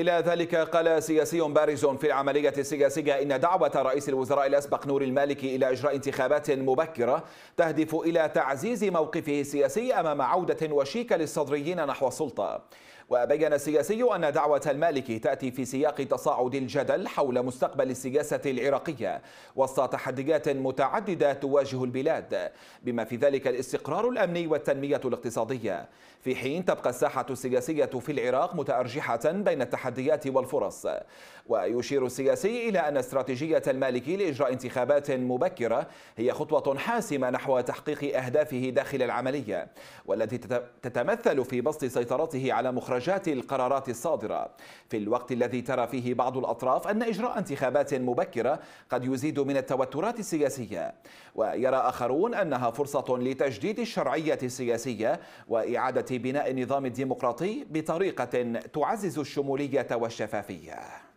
إلى ذلك قال سياسي بارز في العملية السياسية إن دعوة رئيس الوزراء الأسبق نور المالكي إلى إجراء انتخابات مبكرة تهدف إلى تعزيز موقفه السياسي أمام عودة وشيكة للصدريين نحو السلطة وبين السياسي أن دعوة المالكي تأتي في سياق تصاعد الجدل حول مستقبل السياسة العراقية وسط تحديات متعددة تواجه البلاد بما في ذلك الاستقرار الأمني والتنمية الاقتصادية في حين تبقى الساحة السياسية في العراق متأرجحة بين التحديات والفرص ويشير السياسي إلى أن استراتيجية المالكي لإجراء انتخابات مبكرة هي خطوة حاسمة نحو تحقيق أهدافه داخل العملية والتي تتمثل في بسط سيطرته على مخرج مخرجات القرارات الصادرة في الوقت الذي ترى فيه بعض الأطراف أن إجراء انتخابات مبكرة قد يزيد من التوترات السياسية ويرى آخرون أنها فرصة لتجديد الشرعية السياسية وإعادة بناء النظام الديمقراطي بطريقة تعزز الشمولية والشفافية